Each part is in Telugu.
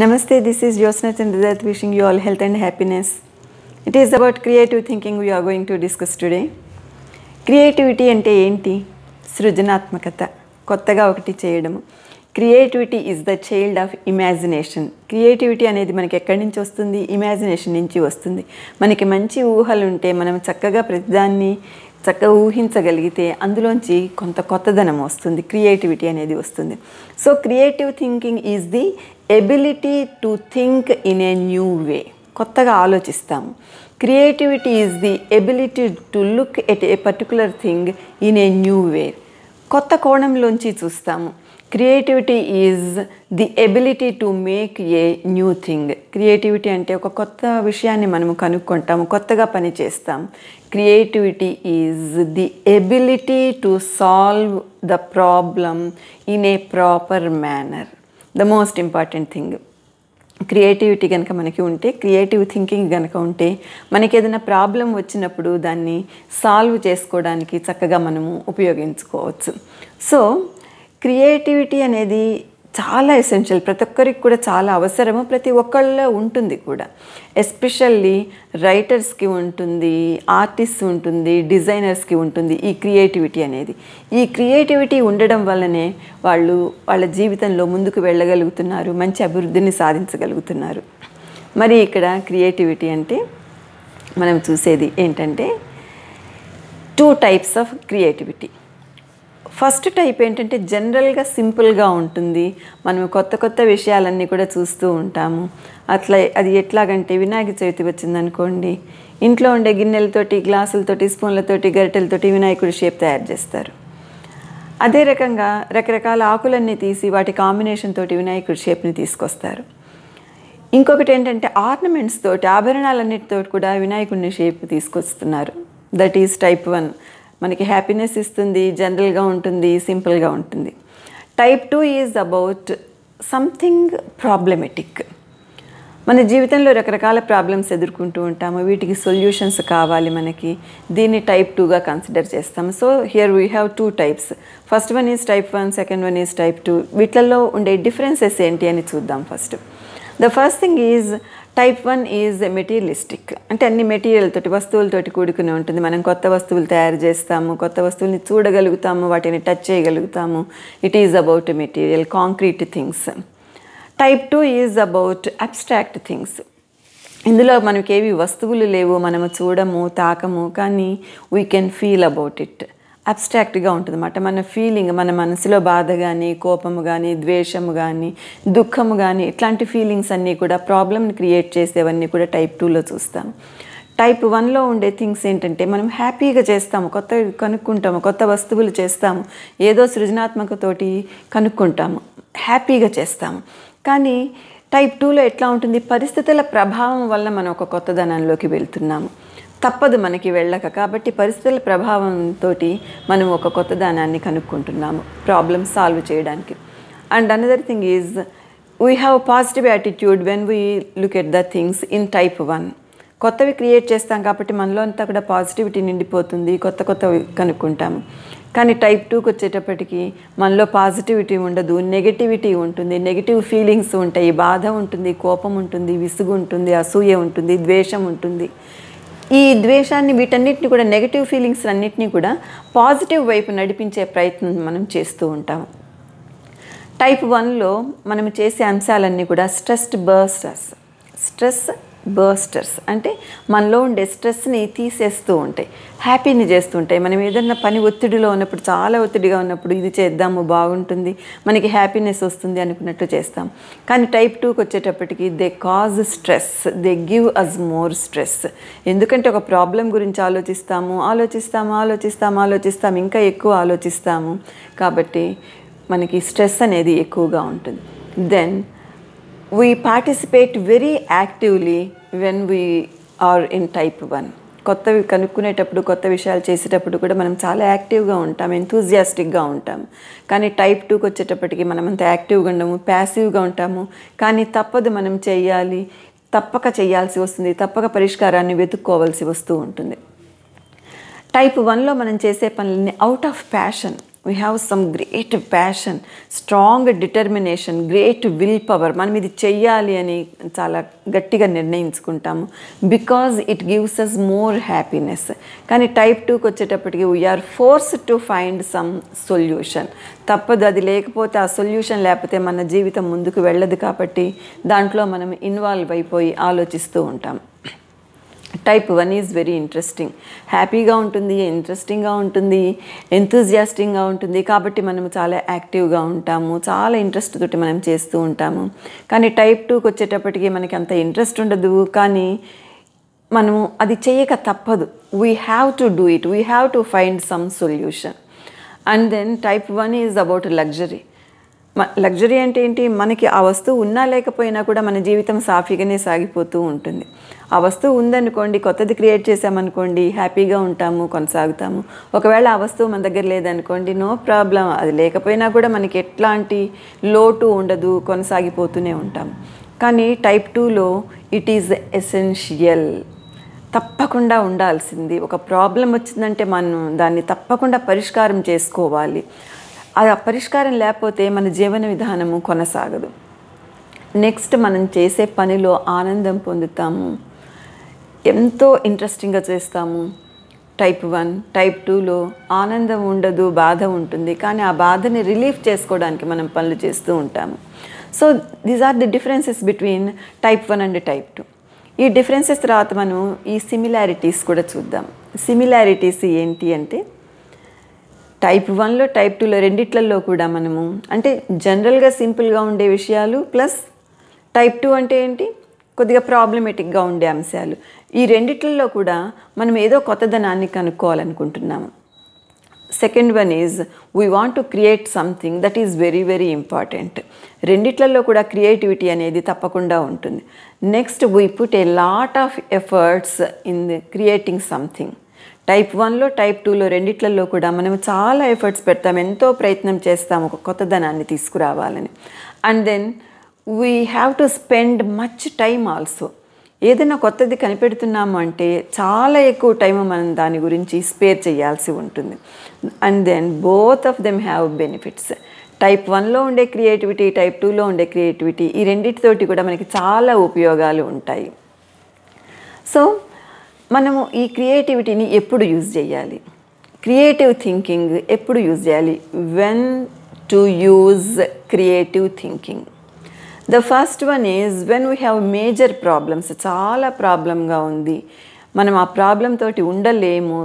Namaste, this is Josnath and Didat wishing you all health and happiness. It is about creative thinking we are going to discuss today. Creativity అంటే ఏంటి సృజనాత్మకత కొత్తగా ఒకటి చేయడము creativity is the child of imagination creativity అనేది మనకి ఎక్కడి నుంచి వస్తుంది ఇమాజినేషన్ నుంచి వస్తుంది మనకి మంచి ఊహలు ఉంటే మనం చక్కగా ప్రతిదాన్ని చక్కగా ఊహించగలిగితే అందులోంచి కొంత కొత్తదనం వస్తుంది క్రియేటివిటీ అనేది వస్తుంది so creative thinking is the ability to think in a new way కొత్తగా ఆలోచిస్తాము creativity is the ability to look at a particular thing in a new way కొత్త కోణంలోంచి చూస్తాము creativity is the ability to make a new thing creativity అంటే ఒక కొత్త విషయాన్ని మనము కనుక్కుంటాము కొత్తగా పని చేస్తాం creativity is the ability to solve the problem in a proper manner the most important thing creativity కనుక మనకి ఉంటే క్రియేటివ్ థింకింగ్ కనుక ఉంటే మనకి ఏదైనా ప్రాబ్లం వచ్చినప్పుడు దాన్ని సాల్వ్ చేసుకోవడానికి చక్కగా మనము ఉపయోగించుకోవచ్చు సో క్రియేటివిటీ అనేది చాలా ఎసెన్షియల్ ప్రతి ఒక్కరికి కూడా చాలా అవసరము ప్రతి ఒక్కళ్ళలో ఉంటుంది కూడా ఎస్పెషల్లీ రైటర్స్కి ఉంటుంది ఆర్టిస్ట్ ఉంటుంది డిజైనర్స్కి ఉంటుంది ఈ క్రియేటివిటీ అనేది ఈ క్రియేటివిటీ ఉండడం వల్లనే వాళ్ళు వాళ్ళ జీవితంలో ముందుకు వెళ్ళగలుగుతున్నారు మంచి అభివృద్ధిని సాధించగలుగుతున్నారు మరి ఇక్కడ క్రియేటివిటీ అంటే మనం చూసేది ఏంటంటే two types of creativity first type ఏంటంటే జనరల్గా సింపుల్గా ఉంటుంది మనం కొత్త కొత్త విషయాలన్నీ కూడా చూస్తూ ఉంటాము అట్లా అది ఎట్లాగంటే వినాయక చవితి వచ్చిందనుకోండి ఇంట్లో ఉండే గిన్నెలతోటి గ్లాసులతోటి స్పూన్లతోటి గరిటెలతోటి వినాయకుడి షేప్ తయారు చేస్తారు అదే రకంగా రకరకాల ఆకులన్నీ తీసి వాటి కాంబినేషన్ తోటి వినాయకుడి షేప్ని తీసుకొస్తారు ఇంకొకటి ఏంటంటే ఆర్నమెంట్స్ తోటి ఆభరణాలన్నిటితో కూడా వినాయకుడిని షేప్ తీసుకొస్తున్నారు దట్ ఈజ్ టైప్ వన్ మనకి హ్యాపీనెస్ ఇస్తుంది జనరల్గా ఉంటుంది సింపుల్గా ఉంటుంది type two is about something problematic మన జీవితంలో రకరకాల ప్రాబ్లమ్స్ ఎదుర్కొంటూ ఉంటాము వీటికి సొల్యూషన్స్ కావాలి మనకి దీన్ని టైప్ టూగా కన్సిడర్ చేస్తాము so here we have two types first one is type one second one is type two వీటిల్లో ఉండే డిఫరెన్సెస్ ఏంటి అని చూద్దాం first the first thing is type one is materialistic అంటే అన్ని మెటీరియల్తోటి వస్తువులతోటి కూడుకుని ఉంటుంది మనం కొత్త వస్తువులు తయారు చేస్తాము కొత్త వస్తువుల్ని చూడగలుగుతాము వాటిని టచ్ చేయగలుగుతాము it is about material concrete things type two is about abstract things ఇందులో మనకి ఏవి వస్తువులు లేవు మనము చూడము తాకము కానీ we can feel about it అబ్స్ట్రాక్ట్గా ఉంటుందన్నమాట మన ఫీలింగ్ మన మనసులో బాధ కానీ కోపము కానీ ద్వేషము కానీ దుఃఖము కానీ ఇట్లాంటి ఫీలింగ్స్ అన్నీ కూడా ప్రాబ్లమ్ని క్రియేట్ చేసేవన్నీ కూడా టైప్ టూలో చూస్తాం టైప్ వన్లో ఉండే థింగ్స్ ఏంటంటే మనం హ్యాపీగా చేస్తాము కొత్త కనుక్కుంటాము కొత్త వస్తువులు చేస్తాము ఏదో సృజనాత్మకతోటి కనుక్కుంటాము హ్యాపీగా చేస్తాము కానీ టైప్ టూలో ఎట్లా ఉంటుంది పరిస్థితుల ప్రభావం వల్ల మనం ఒక కొత్తదనంలోకి వెళ్తున్నాము తప్పదు మనకి వెళ్ళక కాబట్టి పరిస్థితుల ప్రభావంతో మనం ఒక కొత్త దానాన్ని కనుక్కుంటున్నాము ప్రాబ్లమ్ సాల్వ్ చేయడానికి and another thing is we have positive attitude when we look at the things in type one కొత్తవి క్రియేట్ చేస్తాం కాబట్టి మనలో అంతా కూడా పాజిటివిటీ నిండిపోతుంది కొత్త కొత్తవి కనుక్కుంటాము కానీ టైప్ టూకి వచ్చేటప్పటికి మనలో పాజిటివిటీ ఉండదు నెగటివిటీ ఉంటుంది నెగిటివ్ ఫీలింగ్స్ ఉంటాయి బాధ ఉంటుంది కోపం ఉంటుంది విసుగు ఉంటుంది అసూయ ఉంటుంది ద్వేషం ఉంటుంది ఈ ద్వేషాన్ని వీటన్నిటిని కూడా నెగిటివ్ ఫీలింగ్స్ అన్నిటినీ కూడా పాజిటివ్ వైపు నడిపించే ప్రయత్నం మనం చేస్తూ ఉంటాం టైప్ వన్లో మనం చేసే అంశాలన్నీ కూడా స్ట్రెస్డ్ బర్స్టర్స్ స్ట్రెస్ బర్స్టర్స్ అంటే మనలో ఉండే స్ట్రెస్ని తీసేస్తూ ఉంటాయి హ్యాపీని చేస్తుంటాయి మనం ఏదన్నా పని ఒత్తిడిలో ఉన్నప్పుడు చాలా ఒత్తిడిగా ఉన్నప్పుడు ఇది చేద్దాము బాగుంటుంది మనకి హ్యాపీనెస్ వస్తుంది అనుకున్నట్టు చేస్తాం కానీ టైప్ టూకి వచ్చేటప్పటికి they cause stress they give us more stress ఎందుకంటే ఒక ప్రాబ్లం గురించి ఆలోచిస్తాము ఆలోచిస్తాము ఆలోచిస్తాము ఆలోచిస్తాము ఇంకా ఎక్కువ ఆలోచిస్తాము కాబట్టి మనకి స్ట్రెస్ అనేది ఎక్కువగా ఉంటుంది then we participate very actively when we are in type one కొత్తవి కనుక్కునేటప్పుడు కొత్త విషయాలు చేసేటప్పుడు కూడా మనం చాలా యాక్టివ్గా ఉంటాం ఎంతూజియాస్టిక్గా ఉంటాం కానీ టైప్ టూకి వచ్చేటప్పటికి మనం అంత యాక్టివ్గా ఉండము ప్యాసివ్గా ఉంటాము కానీ తప్పదు మనం చేయాలి తప్పక చేయాల్సి వస్తుంది తప్పక పరిష్కారాన్ని వెతుక్కోవాల్సి వస్తూ ఉంటుంది టైప్ వన్లో మనం చేసే పనులని out of passion we have some great passion strong determination great will power మనం ఇది చెయ్యాలి అని చాలా గట్టిగా నిర్ణయించుకుంటాము because it gives us more happiness కానీ టైప్ టూకి వచ్చేటప్పటికి we are force to find some solution తప్పదు అది లేకపోతే ఆ సొల్యూషన్ లేకపోతే మన జీవితం ముందుకు వెళ్ళదు కాబట్టి దాంట్లో మనం ఇన్వాల్వ్ అయిపోయి ఆలోచిస్తూ ఉంటాం type one is very interesting హ్యాపీగా ఉంటుంది ఇంట్రెస్టింగ్గా ఉంటుంది ఎంతూజియాస్టింగ్గా ఉంటుంది కాబట్టి మనము చాలా యాక్టివ్గా ఉంటాము చాలా ఇంట్రెస్ట్ తోటి మనం చేస్తూ ఉంటాము కానీ టైప్ టూకి వచ్చేటప్పటికి మనకి అంత ఇంట్రెస్ట్ ఉండదు కానీ మనము అది చేయక తప్పదు we have to do it we have to find some solution and then type one is about luxury luxury అంటే ఏంటి మనకి ఆ వస్తువు ఉన్నా లేకపోయినా కూడా మన జీవితం సాఫీగానే సాగిపోతూ ఉంటుంది ఆ వస్తువు ఉందనుకోండి కొత్తది క్రియేట్ చేసామనుకోండి హ్యాపీగా ఉంటాము కొనసాగుతాము ఒకవేళ ఆ వస్తువు మన దగ్గర లేదనుకోండి నో ప్రాబ్లం అది లేకపోయినా కూడా మనకి ఎట్లాంటి లోటు ఉండదు కొనసాగిపోతూనే ఉంటాం కానీ టైప్ టూలో ఇట్ ఈజ్ ఎసెన్షియల్ తప్పకుండా ఉండాల్సింది ఒక ప్రాబ్లం వచ్చిందంటే మనం దాన్ని తప్పకుండా పరిష్కారం చేసుకోవాలి అది ఆ పరిష్కారం లేకపోతే మన జీవన విధానము కొనసాగదు నెక్స్ట్ మనం చేసే పనిలో ఆనందం పొందుతాము ఎంతో ఇంట్రెస్టింగ్గా చేస్తాము టైప్ వన్ టైప్ టూలో ఆనందం ఉండదు బాధ ఉంటుంది కానీ ఆ బాధని రిలీఫ్ చేసుకోవడానికి మనం పనులు చేస్తూ ఉంటాము so these are the differences between type one and type two ఈ డిఫరెన్సెస్ తర్వాత మనం ఈ సిమిలారిటీస్ కూడా చూద్దాం సిమిలారిటీస్ ఏంటి అంటే టైప్ వన్లో టైప్ టూలో రెండిట్లలో కూడా మనము అంటే జనరల్గా సింపుల్గా ఉండే విషయాలు ప్లస్ టైప్ టూ అంటే ఏంటి కొద్దిగా ప్రాబ్లమేటిక్గా ఉండే అంశాలు ఈ రెండిట్లలో కూడా మనం ఏదో కొత్తదనాన్ని కనుక్కోవాలనుకుంటున్నాము second one is we want to create something that is very very important రెండిట్లలో కూడా క్రియేటివిటీ అనేది తప్పకుండా ఉంటుంది next we put a lot of efforts in creating something type వన్లో టైప్ టూలో రెండిట్లలో కూడా మనం చాలా ఎఫర్ట్స్ పెడతాం ఎంతో ప్రయత్నం చేస్తాం ఒక కొత్తదనాన్ని తీసుకురావాలని and then we have to spend much time also ఏదైనా కొత్తది కనిపెడుతున్నాము అంటే చాలా ఎక్కువ టైం మనం దాని గురించి స్పేర్ చేయాల్సి ఉంటుంది and then both of them have benefits type వన్లో ఉండే క్రియేటివిటీ టైప్ టూలో ఉండే క్రియేటివిటీ ఈ రెండింటితోటి కూడా మనకి చాలా ఉపయోగాలు ఉంటాయి సో మనము ఈ క్రియేటివిటీని ఎప్పుడు యూజ్ చేయాలి క్రియేటివ్ థింకింగ్ ఎప్పుడు యూజ్ చేయాలి when to use creative thinking the first one is when we have major problems చాలా ప్రాబ్లంగా ఉంది మనం ఆ ప్రాబ్లం తోటి ఉండలేము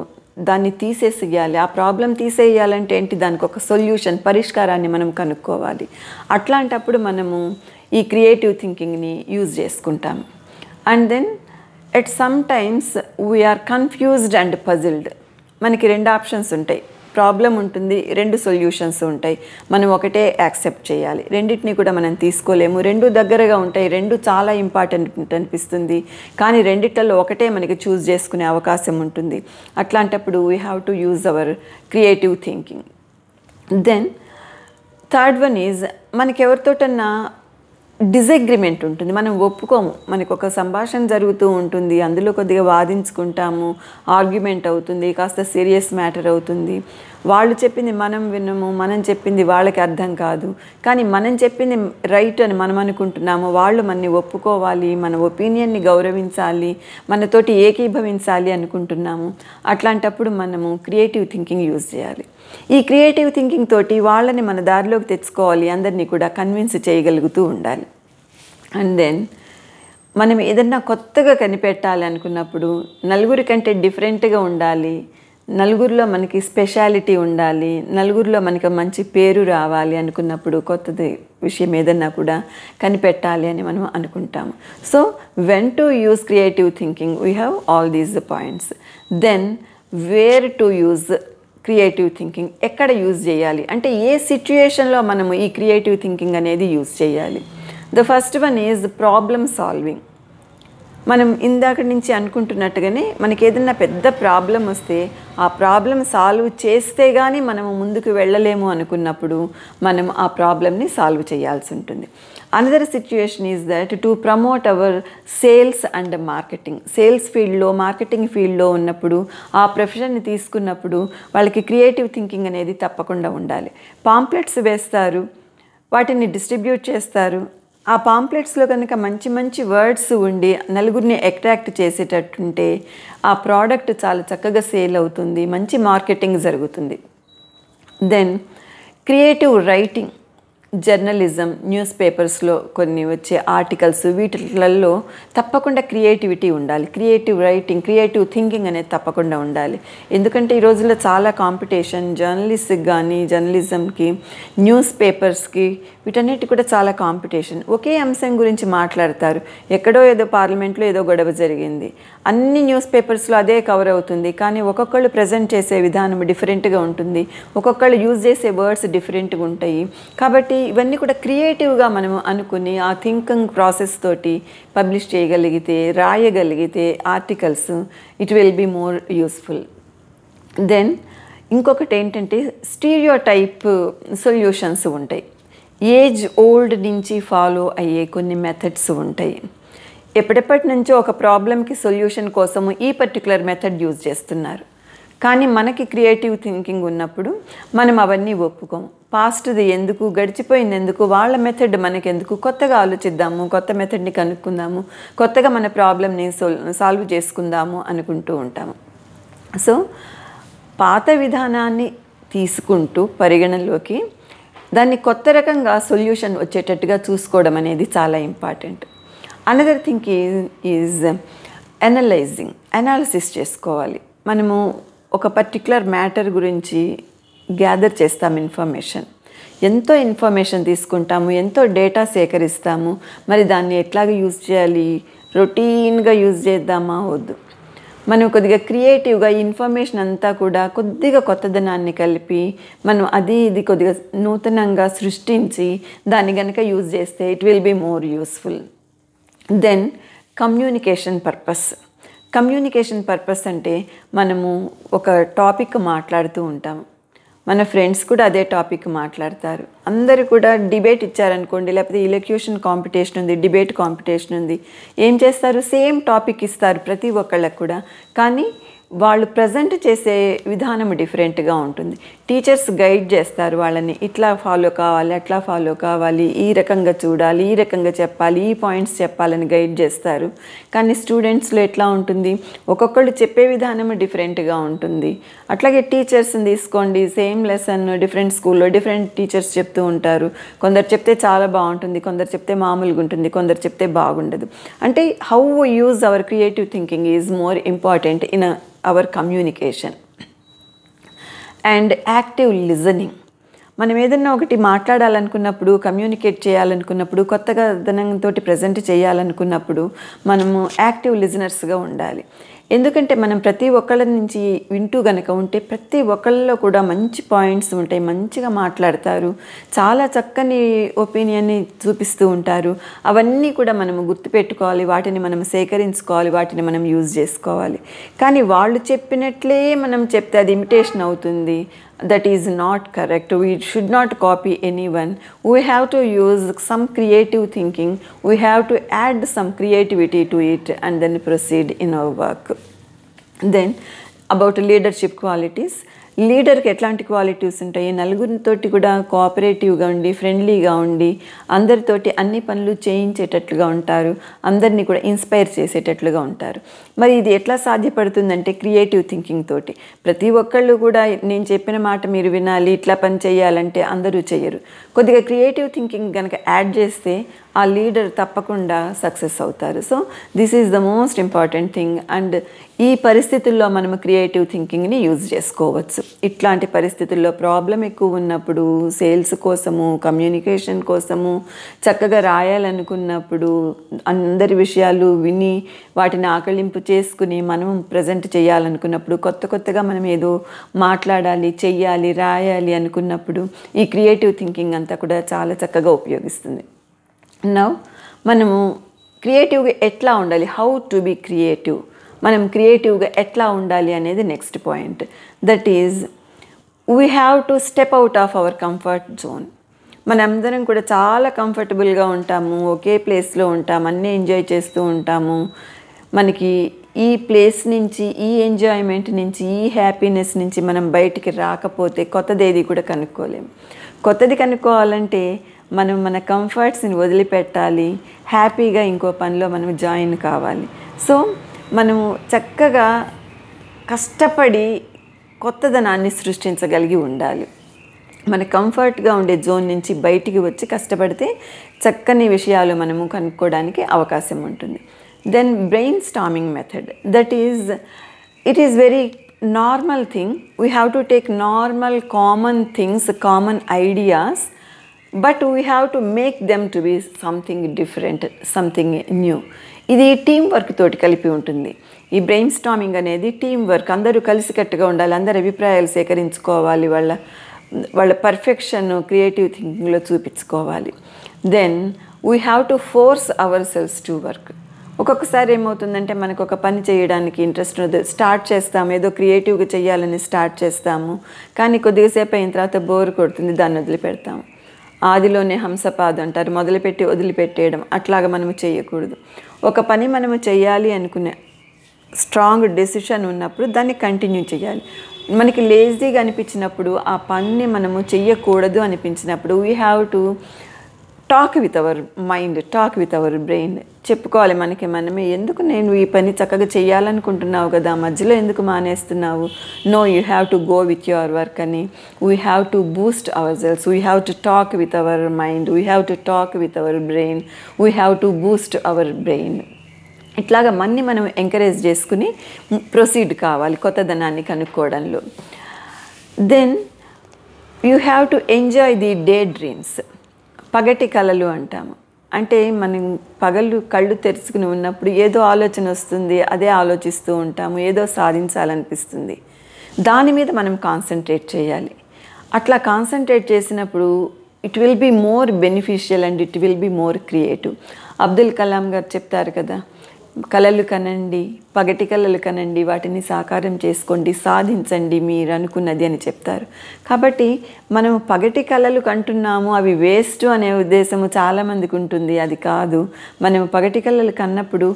దాన్ని తీసేసేయాలి ఆ ప్రాబ్లం తీసేయాలంటే ఏంటి దానికి ఒక సొల్యూషన్ పరిష్కారాన్ని మనం కనుక్కోవాలి అట్లాంటప్పుడు మనము ఈ క్రియేటివ్ థింకింగ్ని యూజ్ చేసుకుంటాం and then at some times we are confused and puzzled మనకి రెండు ఆప్షన్స్ ఉంటాయి ప్రాబ్లం ఉంటుంది రెండు సొల్యూషన్స్ ఉంటాయి మనం ఒకటే యాక్సెప్ట్ చేయాలి రెండింటినీ కూడా మనం తీసుకోలేము రెండు దగ్గరగా ఉంటాయి రెండు చాలా ఇంపార్టెంట్ అనిపిస్తుంది కానీ రెండిట్లలో ఒకటే మనకి చూస్ చేసుకునే అవకాశం ఉంటుంది అట్లాంటప్పుడు we have to use our creative thinking then third one is మనకెవరితోటన్నా డిజగ్రిమెంట్ ఉంటుంది మనం ఒప్పుకోము మనకు ఒక సంభాషణ జరుగుతూ ఉంటుంది అందులో కొద్దిగా వాదించుకుంటాము ఆర్గ్యుమెంట్ అవుతుంది కాస్త సీరియస్ మ్యాటర్ అవుతుంది వాళ్ళు చెప్పింది మనం వినము మనం చెప్పింది వాళ్ళకి అర్థం కాదు కానీ మనం చెప్పింది రైట్ అని మనం అనుకుంటున్నాము వాళ్ళు మనని ఒప్పుకోవాలి మన ఒపీనియన్ని గౌరవించాలి మనతోటి ఏకీభవించాలి అనుకుంటున్నాము అట్లాంటప్పుడు మనము క్రియేటివ్ థింకింగ్ యూజ్ చేయాలి ఈ క్రియేటివ్ థింకింగ్ తోటి వాళ్ళని మన దారిలోకి తెచ్చుకోవాలి అందరినీ కూడా కన్విన్స్ చేయగలుగుతూ ఉండాలి అండ్ దెన్ మనం ఏదన్నా కొత్తగా కనిపెట్టాలి అనుకున్నప్పుడు నలుగురి కంటే డిఫరెంట్గా ఉండాలి నలుగురిలో మనకి స్పెషాలిటీ ఉండాలి నలుగురిలో మనకి మంచి పేరు రావాలి అనుకున్నప్పుడు కొత్తది విషయం ఏదన్నా కూడా కనిపెట్టాలి అని మనం అనుకుంటాము so when to use creative thinking we have all these points then where to use creative thinking ఎక్కడ యూజ్ చేయాలి అంటే ఏ సిచ్యుయేషన్లో మనము ఈ క్రియేటివ్ థింకింగ్ అనేది యూజ్ చేయాలి the first one is problem solving మనం ఇందాక నుంచి అనుకుంటున్నట్టుగానే మనకి ఏదైనా పెద్ద ప్రాబ్లం వస్తే ఆ ప్రాబ్లం సాల్వ్ చేస్తే కానీ మనము ముందుకు వెళ్ళలేము అనుకున్నప్పుడు మనం ఆ ప్రాబ్లమ్ని సాల్వ్ చేయాల్సి ఉంటుంది another situation is that to promote our sales and marketing sales ఫీల్డ్లో మార్కెటింగ్ ఫీల్డ్లో ఉన్నప్పుడు ఆ ప్రొఫెషన్ని తీసుకున్నప్పుడు వాళ్ళకి క్రియేటివ్ థింకింగ్ అనేది తప్పకుండా ఉండాలి పాంప్లెట్స్ వేస్తారు వాటిని డిస్ట్రిబ్యూట్ చేస్తారు ఆ పాంప్లెట్స్లో కనుక మంచి మంచి వర్డ్స్ ఉండి నలుగురిని అట్రాక్ట్ చేసేటట్టుంటే ఆ ప్రోడక్ట్ చాలా చక్కగా సేల్ అవుతుంది మంచి మార్కెటింగ్ జరుగుతుంది then creative writing journalism news పేపర్స్లో కొన్ని వచ్చే ఆర్టికల్స్ వీటిలలో తప్పకుండా క్రియేటివిటీ ఉండాలి క్రియేటివ్ రైటింగ్ క్రియేటివ్ థింకింగ్ అనేది తప్పకుండా ఉండాలి ఎందుకంటే ఈ రోజుల్లో చాలా కాంపిటీషన్ జర్నలిస్ట్కి కానీ జర్నలిజంకి న్యూస్ పేపర్స్కి వీటన్నిటి కూడా చాలా కాంపిటీషన్ ఒకే అంశం గురించి మాట్లాడతారు ఎక్కడో ఏదో పార్లమెంట్లో ఏదో గొడవ జరిగింది అన్ని న్యూస్ పేపర్స్లో అదే కవర్ అవుతుంది కానీ ఒక్కొక్కళ్ళు ప్రజెంట్ చేసే విధానం డిఫరెంట్గా ఉంటుంది ఒక్కొక్కళ్ళు యూజ్ చేసే వర్డ్స్ డిఫరెంట్గా ఉంటాయి కాబట్టి ఇవన్నీ కూడా క్రియేటివ్గా మనము అనుకుని ఆ థింకింగ్ ప్రాసెస్ తోటి పబ్లిష్ చేయగలిగితే రాయగలిగితే articles it will be more useful then ఇంకొకటి ఏంటంటే స్టీరియో టైప్ సొల్యూషన్స్ ఉంటాయి ఏజ్ ఓల్డ్ నుంచి ఫాలో అయ్యే కొన్ని మెథడ్స్ ఉంటాయి ఎప్పటిప్పటి నుంచో ఒక ప్రాబ్లంకి సొల్యూషన్ కోసం ఈ పర్టికులర్ మెథడ్ యూజ్ చేస్తున్నారు కానీ మనకి క్రియేటివ్ థింకింగ్ ఉన్నప్పుడు మనం అవన్నీ ఒప్పుకోం పాస్ట్ది ఎందుకు గడిచిపోయినందుకు వాళ్ళ మెథడ్ మనకెందుకు కొత్తగా ఆలోచిద్దాము కొత్త మెథడ్ని కనుక్కుందాము కొత్తగా మన ప్రాబ్లమ్ని సాల్వ్ చేసుకుందాము అనుకుంటూ ఉంటాము సో పాత విధానాన్ని తీసుకుంటూ పరిగణలోకి దాన్ని కొత్త రకంగా సొల్యూషన్ వచ్చేటట్టుగా చూసుకోవడం అనేది చాలా important another thing is analyzing analysis చేసుకోవాలి మనము ఒక పర్టిక్యులర్ మ్యాటర్ గురించి గ్యాదర్ చేస్తాం ఇన్ఫర్మేషన్ ఎంతో ఇన్ఫర్మేషన్ తీసుకుంటాము ఎంతో డేటా సేకరిస్తాము మరి దాన్ని ఎట్లాగ యూజ్ చేయాలి రొటీన్గా యూజ్ చేద్దామా వద్దు మనం కొద్దిగా క్రియేటివ్గా ఇన్ఫర్మేషన్ అంతా కూడా కొద్దిగా కొత్తదనాన్ని కలిపి మనం అది ఇది కొద్దిగా నూతనంగా సృష్టించి దాన్ని కనుక యూజ్ చేస్తే it will be more useful then communication purpose communication purpose అంటే మనము ఒక టాపిక్ మాట్లాడుతూ ఉంటాము మన ఫ్రెండ్స్ కూడా అదే టాపిక్ మాట్లాడతారు అందరు కూడా డిబేట్ ఇచ్చారనుకోండి లేకపోతే ఇలక్యూషన్ కాంపిటీషన్ ఉంది డిబేట్ కాంపిటీషన్ ఉంది ఏం చేస్తారు సేమ్ టాపిక్ ఇస్తారు ప్రతి ఒక్కళ్ళకు కూడా కానీ వాళ్ళు ప్రజెంట్ చేసే విధానం డిఫరెంట్గా ఉంటుంది టీచర్స్ గైడ్ చేస్తారు వాళ్ళని ఇట్లా ఫాలో కావాలి అట్లా ఫాలో కావాలి ఈ రకంగా చూడాలి ఈ రకంగా చెప్పాలి ఈ పాయింట్స్ చెప్పాలని గైడ్ చేస్తారు కానీ స్టూడెంట్స్లో ఎట్లా ఉంటుంది ఒక్కొక్కళ్ళు చెప్పే విధానం డిఫరెంట్గా ఉంటుంది అట్లాగే టీచర్స్ని తీసుకోండి సేమ్ లెసన్ డిఫరెంట్ స్కూల్లో డిఫరెంట్ టీచర్స్ చెప్తూ ఉంటారు కొందరు చెప్తే చాలా బాగుంటుంది కొందరు చెప్తే మామూలుగా ఉంటుంది కొందరు చెప్తే బాగుండదు అంటే how use our creative thinking is more important in our communication and active listening మనం ఏదన్నా ఒకటి మాట్లాడాలనుకున్నప్పుడు కమ్యూనికేట్ చేయాలనుకున్నప్పుడు కొత్తగా ధనంతో ప్రజెంట్ చేయాలనుకున్నప్పుడు మనము యాక్టివ్ లిజనర్స్గా ఉండాలి ఎందుకంటే మనం ప్రతి ఒక్కళ్ళ నుంచి వింటూ గనక ఉంటే ప్రతి ఒక్కళ్ళలో కూడా మంచి పాయింట్స్ ఉంటాయి మంచిగా మాట్లాడతారు చాలా చక్కని ఒపీనియన్ని చూపిస్తూ ఉంటారు అవన్నీ కూడా మనం గుర్తుపెట్టుకోవాలి వాటిని మనం సేకరించుకోవాలి వాటిని మనం యూజ్ చేసుకోవాలి కానీ వాళ్ళు చెప్పినట్లే మనం చెప్తే అది ఇమిటేషన్ అవుతుంది that is not correct. We should not copy anyone. We have to use some creative thinking. We have to add some creativity to it and then proceed in our work. Then about leadership qualities లీడర్కి ఎట్లాంటి క్వాలిటీస్ ఉంటాయి నలుగురితోటి కూడా కోఆపరేటివ్గా ఉండి ఫ్రెండ్లీగా ఉండి అందరితోటి అన్ని పనులు చేయించేటట్లుగా ఉంటారు అందరినీ కూడా ఇన్స్పైర్ చేసేటట్లుగా ఉంటారు మరి ఇది ఎట్లా సాధ్యపడుతుందంటే క్రియేటివ్ థింకింగ్ తోటి ప్రతి ఒక్కళ్ళు కూడా నేను చెప్పిన మాట మీరు వినాలి ఇట్లా పని చేయాలంటే అందరూ చేయరు కొద్దిగా క్రియేటివ్ థింకింగ్ కనుక యాడ్ చేస్తే ఆ లీడర్ తప్పకుండా సక్సెస్ అవుతారు so this is the most important thing and ఈ పరిస్థితుల్లో మనం క్రియేటివ్ థింకింగ్ని యూజ్ చేసుకోవచ్చు ఇట్లాంటి పరిస్థితుల్లో ప్రాబ్లం ఎక్కువ ఉన్నప్పుడు సేల్స్ కోసము కమ్యూనికేషన్ కోసము చక్కగా రాయాలనుకున్నప్పుడు అందరి విషయాలు విని వాటిని ఆకలింపు చేసుకుని మనం ప్రజెంట్ చేయాలనుకున్నప్పుడు కొత్త కొత్తగా మనం ఏదో మాట్లాడాలి చెయ్యాలి రాయాలి అనుకున్నప్పుడు ఈ క్రియేటివ్ థింకింగ్ అంతా కూడా చాలా చక్కగా ఉపయోగిస్తుంది నవ్ మనము క్రియేటివ్గా ఎట్లా ఉండాలి హౌ టు బీ క్రియేటివ్ మనం క్రియేటివ్గా ఎట్లా ఉండాలి అనేది next point that is we have to step out of our comfort zone మనందరం కూడా చాలా కంఫర్టబుల్గా ఉంటాము ఒకే ప్లేస్లో ఉంటాము అన్నీ ఎంజాయ్ చేస్తూ ఉంటాము మనకి ఈ ప్లేస్ నుంచి ఈ ఎంజాయ్మెంట్ నుంచి ఈ హ్యాపీనెస్ నుంచి మనం బయటికి రాకపోతే కొత్తదేది కూడా కనుక్కోలేము కొత్తది కనుక్కోవాలంటే మనం మన కంఫర్ట్స్ని వదిలిపెట్టాలి హ్యాపీగా ఇంకో పనిలో మనం జాయిన్ కావాలి సో మనము చక్కగా కష్టపడి కొత్తదనాన్ని సృష్టించగలిగి ఉండాలి మన కంఫర్ట్గా ఉండే జోన్ నుంచి బయటికి వచ్చి కష్టపడితే చక్కని విషయాలు మనము కనుక్కోవడానికి అవకాశం ఉంటుంది Then brainstorming method, that is, it is very normal thing. We have to take normal, common things, common ideas, but we have to make them to be something different, something new. ఇది టీం వర్క్ తోటి కలిపి ఉంటుంది ఈ బ్రెయిన్ స్టామింగ్ అనేది టీం వర్క్ అందరూ కలిసికట్టుగా ఉండాలి అందరి అభిప్రాయాలు సేకరించుకోవాలి వాళ్ళ వాళ్ళ పర్ఫెక్షన్ క్రియేటివ్ థింకింగ్లో చూపించుకోవాలి then we have to force our selves to work ఒక్కొక్కసారి ఏమవుతుందంటే మనకు ఒక పని చేయడానికి ఇంట్రెస్ట్ స్టార్ట్ చేస్తాము ఏదో క్రియేటివ్గా చేయాలని స్టార్ట్ చేస్తాము కానీ సేపు అయిన తర్వాత బోర్ కొడుతుంది దాన్ని వదిలిపెడతాము ఆదిలోనే హంసపాద అంటారు మొదలుపెట్టి వదిలిపెట్టేయడం అట్లాగా మనము చేయకూడదు ఒక పని మనము చేయాలి అనుకునే స్ట్రాంగ్ డెసిషన్ ఉన్నప్పుడు దాన్ని కంటిన్యూ చేయాలి మనకి లేజీగా అనిపించినప్పుడు ఆ పనిని మనము చెయ్యకూడదు అనిపించినప్పుడు we have to talk with our mind talk with our brain చెప్పుకోవాలి మనకి మనమే ఎందుకు నేను ఈ పని చక్కగా చేయాలనుకుంటున్నావు కదా మధ్యలో ఎందుకు మానేస్తున్నావు no you have to go with your work అని we have to boost our selves we have to talk with our mind we have to talk with our brain we have to boost our brain ఇట్లాగా మన్ని మనం ఎంకరేజ్ చేసుకుని ప్రొసీడ్ కావాలి కొత్తదనాన్ని కనుక్కోవడంలో then you have to enjoy the day dreams పగటి కళలు అంటాము అంటే మనం పగలు కళ్ళు తెరుచుకుని ఉన్నప్పుడు ఏదో ఆలోచన వస్తుంది అదే ఆలోచిస్తూ ఉంటాము ఏదో సాధించాలనిపిస్తుంది దాని మీద మనం కాన్సన్ట్రేట్ చేయాలి అట్లా కాన్సన్ట్రేట్ చేసినప్పుడు it will be more beneficial and it will be more creative Abdul Kalam garu చెప్తారు కదా కలలు కనండి పగటి కలలు కనండి వాటిని సాకారం చేసుకోండి సాధించండి మీరు అనుకున్నది అని చెప్తారు కాబట్టి మనం పగటి కలలు కంటున్నాము అవి వేస్ట్ అనే ఉద్దేశము చాలామందికి ఉంటుంది అది కాదు మనం పగటి కలలు కన్నప్పుడు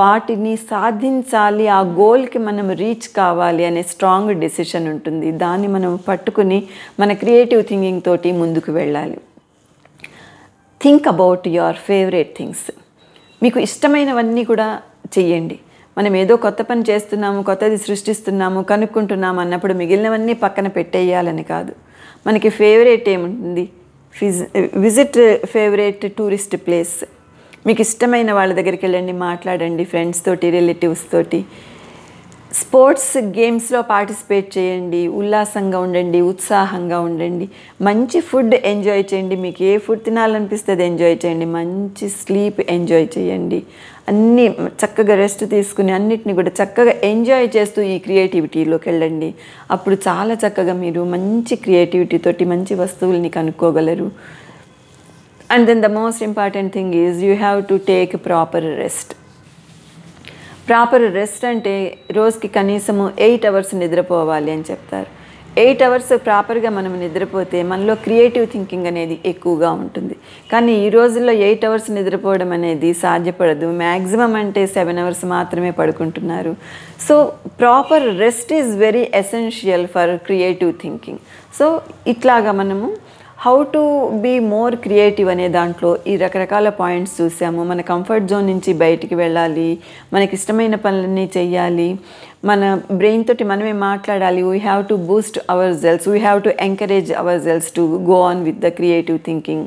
వాటిని సాధించాలి ఆ గోల్కి మనం రీచ్ కావాలి అనే స్ట్రాంగ్ డెసిషన్ ఉంటుంది దాన్ని మనం పట్టుకుని మన క్రియేటివ్ థింకింగ్ తోటి ముందుకు వెళ్ళాలి think about your favourite things మీకు ఇష్టమైనవన్నీ కూడా చెయ్యండి మనం ఏదో కొత్త పని చేస్తున్నాము కొత్తది సృష్టిస్తున్నాము కనుక్కుంటున్నాము అన్నప్పుడు మిగిలినవన్నీ పక్కన పెట్టేయాలని కాదు మనకి ఫేవరెట్ ఏముంటుంది ఫిజ్ విజిట్ ఫేవరెట్ టూరిస్ట్ ప్లేస్ మీకు ఇష్టమైన వాళ్ళ దగ్గరికి వెళ్ళండి మాట్లాడండి ఫ్రెండ్స్ తోటి రిలేటివ్స్ తోటి స్పోర్ట్స్ గేమ్స్లో పార్టిసిపేట్ చేయండి ఉల్లాసంగా ఉండండి ఉత్సాహంగా ఉండండి మంచి ఫుడ్ ఎంజాయ్ చేయండి మీకు ఏ ఫుడ్ తినాలనిపిస్తుంది ఎంజాయ్ చేయండి మంచి స్లీప్ ఎంజాయ్ చేయండి అన్నీ చక్కగా రెస్ట్ తీసుకుని అన్నిటిని కూడా చక్కగా ఎంజాయ్ చేస్తూ ఈ క్రియేటివిటీలోకి వెళ్ళండి అప్పుడు చాలా చక్కగా మీరు మంచి క్రియేటివిటీతోటి మంచి వస్తువుల్ని కనుక్కోగలరు and then the most important thing is you have to take proper rest proper rest అంటే రోజుకి కనీసము ఎయిట్ అవర్స్ నిద్రపోవాలి అని చెప్తారు ఎయిట్ అవర్స్ ప్రాపర్గా మనం నిద్రపోతే మనలో క్రియేటివ్ థింకింగ్ అనేది ఎక్కువగా ఉంటుంది కానీ ఈ రోజుల్లో ఎయిట్ అవర్స్ నిద్రపోవడం అనేది సాధ్యపడదు మ్యాక్సిమం అంటే సెవెన్ అవర్స్ మాత్రమే పడుకుంటున్నారు so proper rest is very essential for creative thinking so ఇట్లాగా మనము how to be more creative అనే దాంట్లో ఈ రకరకాల పాయింట్స్ చూసాము మన కంఫర్ట్ జోన్ నుంచి బయటికి వెళ్ళాలి మనకి ఇష్టమైన పనులన్నీ చేయాలి మన బ్రెయిన్ తోటి మనమే మాట్లాడాలి we have to boost our selves we have to encourage our selves to go on with the creative thinking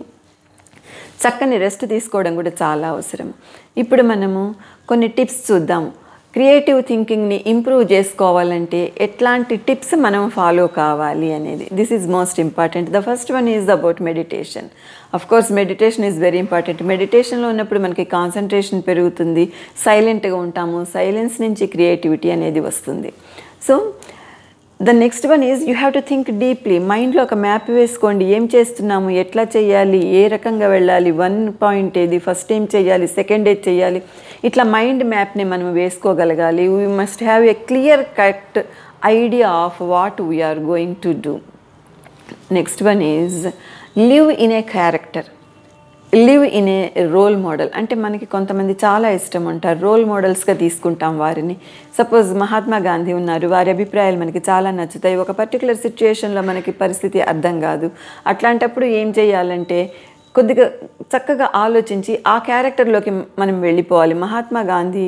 చక్కని రెస్ట్ తీసుకోవడం కూడా చాలా అవసరం ఇప్పుడు మనము కొన్ని టిప్స్ చూద్దాము క్రియేటివ్ థింకింగ్ని ఇంప్రూవ్ చేసుకోవాలంటే ఎట్లాంటి టిప్స్ మనం ఫాలో కావాలి అనేది this is most important the first one is about meditation of course meditation is very important మెడిటేషన్లో ఉన్నప్పుడు మనకి కాన్సన్ట్రేషన్ పెరుగుతుంది సైలెంట్గా ఉంటాము సైలెన్స్ నుంచి క్రియేటివిటీ అనేది వస్తుంది so the next one is you have to think deeply మైండ్లో ఒక మ్యాప్ వేసుకోండి ఏం చేస్తున్నాము ఎట్లా చేయాలి ఏ రకంగా వెళ్ళాలి వన్ పాయింట్ ఏది ఫస్ట్ ఏం చేయాలి సెకండ్ ఏది చేయాలి ఇట్లా మైండ్ మ్యాప్ని మనం వేసుకోగలగాలి we must have a clear cut idea of what we are going to do next one is live in a character live in a role model అంటే మనకి కొంతమంది చాలా ఇష్టం ఉంటారు రోల్ మోడల్స్గా తీసుకుంటాం వారిని సపోజ్ మహాత్మా గాంధీ ఉన్నారు వారి అభిప్రాయాలు మనకి చాలా నచ్చుతాయి ఒక పర్టికులర్ సిచ్యుయేషన్లో మనకి పరిస్థితి అర్థం కాదు అట్లాంటప్పుడు ఏం చేయాలంటే కొద్దిగా చక్కగా ఆలోచించి ఆ క్యారెక్టర్లోకి మనం వెళ్ళిపోవాలి మహాత్మా గాంధీ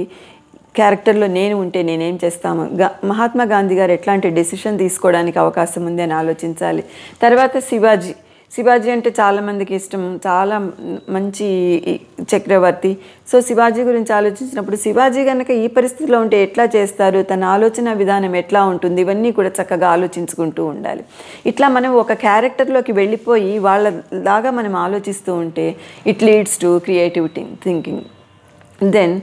క్యారెక్టర్లో నేను ఉంటే నేనేం చేస్తాము గా మహాత్మా గాంధీ గారు ఎట్లాంటి డెసిషన్ తీసుకోవడానికి అవకాశం ఉంది అని ఆలోచించాలి తర్వాత శివాజీ శివాజీ అంటే చాలామందికి ఇష్టం చాలా మంచి చక్రవర్తి సో శివాజీ గురించి ఆలోచించినప్పుడు శివాజీ కనుక ఈ పరిస్థితిలో ఉంటే ఎట్లా చేస్తారు తన ఆలోచన విధానం ఎట్లా ఉంటుంది ఇవన్నీ కూడా చక్కగా ఆలోచించుకుంటూ ఉండాలి ఇట్లా మనం ఒక క్యారెక్టర్లోకి వెళ్ళిపోయి వాళ్ళలాగా మనం ఆలోచిస్తూ ఉంటే it leads to creativity thinking then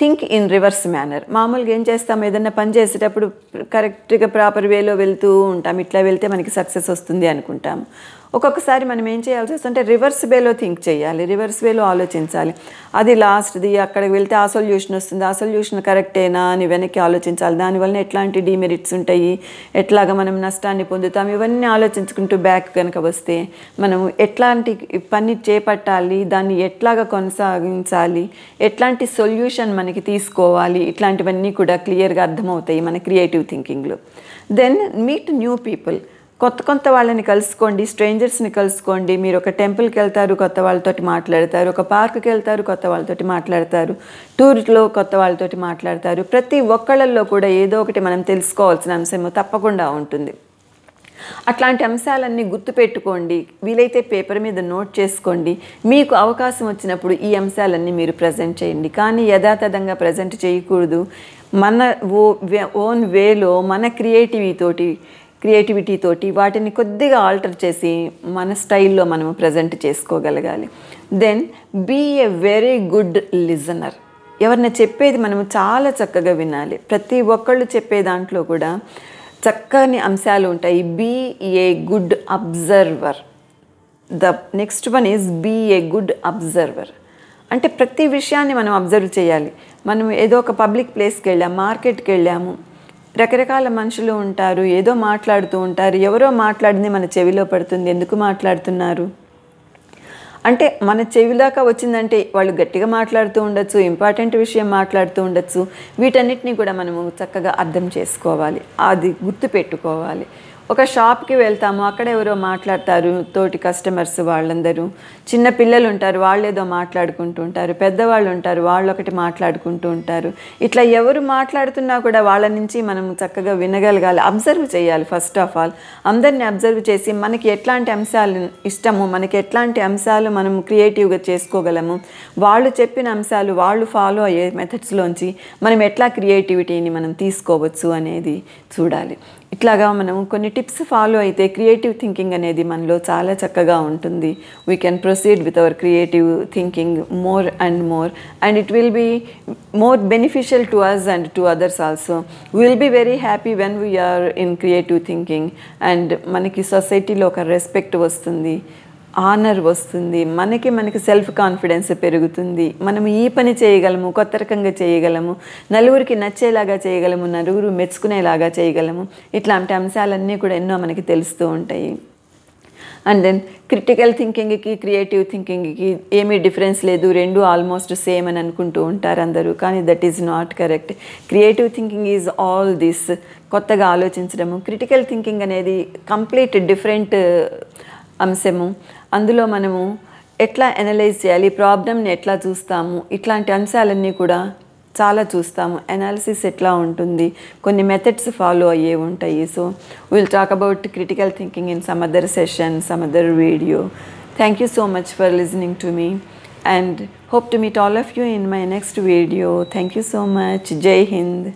think in reverse manner మామూలుగా ఏం చేస్తాం ఏదైనా పని చేసేటప్పుడు కరెక్ట్గా ప్రాపర్ వేలో వెళ్తూ ఉంటాం ఇట్లా వెళ్తే మనకి సక్సెస్ వస్తుంది అనుకుంటాం ఒక్కొక్కసారి మనం ఏం చేయాల్సి వస్తుంటే రివర్స్ వేలో థింక్ చేయాలి రివర్స్ వేలో ఆలోచించాలి అది లాస్ట్ది అక్కడికి వెళ్తే ఆ సొల్యూషన్ వస్తుంది ఆ సొల్యూషన్ కరెక్టేనా అని వెనక్కి ఆలోచించాలి దానివల్ల ఎట్లాంటి డిమెరిట్స్ ఉంటాయి ఎట్లాగ మనం నష్టాన్ని పొందుతాం ఇవన్నీ ఆలోచించుకుంటూ బ్యాక్ కనుక వస్తే మనం ఎట్లాంటి పని చేపట్టాలి దాన్ని ఎట్లాగ కొనసాగించాలి ఎట్లాంటి సొల్యూషన్ మనకి తీసుకోవాలి ఇట్లాంటివన్నీ కూడా క్లియర్గా అర్థమవుతాయి మన క్రియేటివ్ థింకింగ్లో దెన్ మీట్ న్యూ పీపుల్ కొత్త కొత్త వాళ్ళని కలుసుకోండి స్ట్రేంజర్స్ని కలుసుకోండి మీరు ఒక టెంపుల్కి వెళ్తారు కొత్త వాళ్ళతోటి మాట్లాడతారు ఒక పార్క్కి వెళ్తారు కొత్త వాళ్ళతోటి మాట్లాడతారు టూర్లో కొత్త వాళ్ళతోటి మాట్లాడతారు ప్రతి ఒక్కళ్ళల్లో కూడా ఏదో ఒకటి మనం తెలుసుకోవాల్సిన అంశము తప్పకుండా ఉంటుంది అట్లాంటి అంశాలన్నీ గుర్తుపెట్టుకోండి వీలైతే పేపర్ మీద నోట్ చేసుకోండి మీకు అవకాశం వచ్చినప్పుడు ఈ అంశాలన్నీ మీరు ప్రజెంట్ చేయండి కానీ యథాతథంగా ప్రజెంట్ చేయకూడదు మన ఓ ఓన్ వేలో మన క్రియేటివిటీతోటి క్రియేటివిటీ తోటి వాటిని కొద్దిగా ఆల్టర్ చేసి మన స్టైల్లో మనము ప్రజెంట్ చేసుకోగలగాలి then be a very good listener ఎవరినైనా చెప్పేది మనము చాలా చక్కగా వినాలి ప్రతి ఒక్కళ్ళు చెప్పే దాంట్లో కూడా చక్కని అంశాలు ఉంటాయి be a good observer the next one is be a good observer అంటే ప్రతి విషయాన్ని మనం అబ్జర్వ్ చేయాలి మనం ఏదో ఒక పబ్లిక్ ప్లేస్కి వెళ్ళాము మార్కెట్కి వెళ్ళాము రకరకాల మనుషులు ఉంటారు ఏదో మాట్లాడుతూ ఉంటారు ఎవరో మాట్లాడింది మన చెవిలో పడుతుంది ఎందుకు మాట్లాడుతున్నారు అంటే మన దాకా వచ్చిందంటే వాళ్ళు గట్టిగా మాట్లాడుతూ ఉండొచ్చు ఇంపార్టెంట్ విషయం మాట్లాడుతూ ఉండొచ్చు వీటన్నిటిని కూడా మనము చక్కగా అర్థం చేసుకోవాలి అది గుర్తుపెట్టుకోవాలి ఒక షాప్కి వెళ్తాము అక్కడ ఎవరో మాట్లాడతారు తోటి కస్టమర్స్ వాళ్ళందరూ చిన్న పిల్లలు ఉంటారు వాళ్ళు ఏదో మాట్లాడుకుంటూ ఉంటారు పెద్దవాళ్ళు ఉంటారు వాళ్ళు ఒకటి మాట్లాడుకుంటూ ఉంటారు ఇట్లా ఎవరు మాట్లాడుతున్నా కూడా వాళ్ళ నుంచి మనం చక్కగా వినగలగాలి అబ్జర్వ్ చేయాలి ఫస్ట్ ఆఫ్ ఆల్ అందరిని అబ్జర్వ్ చేసి మనకి ఎట్లాంటి అంశాలు ఇష్టము మనకి ఎట్లాంటి అంశాలు మనం క్రియేటివ్గా చేసుకోగలము వాళ్ళు చెప్పిన అంశాలు వాళ్ళు ఫాలో అయ్యే మెథడ్స్లోంచి మనం ఎట్లా క్రియేటివిటీని మనం తీసుకోవచ్చు అనేది చూడాలి ఇట్లాగా మనం కొన్ని టిప్స్ ఫాలో అయితే క్రియేటివ్ థింకింగ్ అనేది మనలో చాలా చక్కగా ఉంటుంది we can proceed with our creative thinking more and more and it will be more beneficial to us and to others also will be very happy when we are in creative thinking and మనకి సొసైటీలో ఒక రెస్పెక్ట్ వస్తుంది ఆనర్ వస్తుంది మనకి మనకి సెల్ఫ్ కాన్ఫిడెన్స్ పెరుగుతుంది మనము ఈ పని చేయగలము కొత్త రకంగా చేయగలము నలుగురికి నచ్చేలాగా చేయగలము నలుగురు మెచ్చుకునేలాగా చేయగలము ఇట్లాంటి అంశాలన్నీ కూడా ఎన్నో మనకి తెలుస్తూ ఉంటాయి అండ్ దెన్ క్రిటికల్ థింకింగ్కి క్రియేటివ్ థింకింగ్కి ఏమీ డిఫరెన్స్ లేదు రెండు ఆల్మోస్ట్ సేమ్ అని అనుకుంటూ ఉంటారు అందరూ కానీ that is not correct creative thinking is all this కొత్తగా ఆలోచించడము క్రిటికల్ థింకింగ్ అనేది కంప్లీట్ డిఫరెంట్ uh, అంశము అందులో మనము ఎట్లా ఎనలైజ్ చేయాలి ప్రాబ్లమ్ని ఎట్లా చూస్తాము ఇట్లాంటి అంశాలన్నీ కూడా చాలా చూస్తాము ఎనాలిసిస్ ఎట్లా ఉంటుంది కొన్ని మెథడ్స్ ఫాలో అయ్యే ఉంటాయి so will talk about critical thinking in some other session some other video thank you so much for listening to me and hope to meet all of you in my next video thank you so much జై హింద్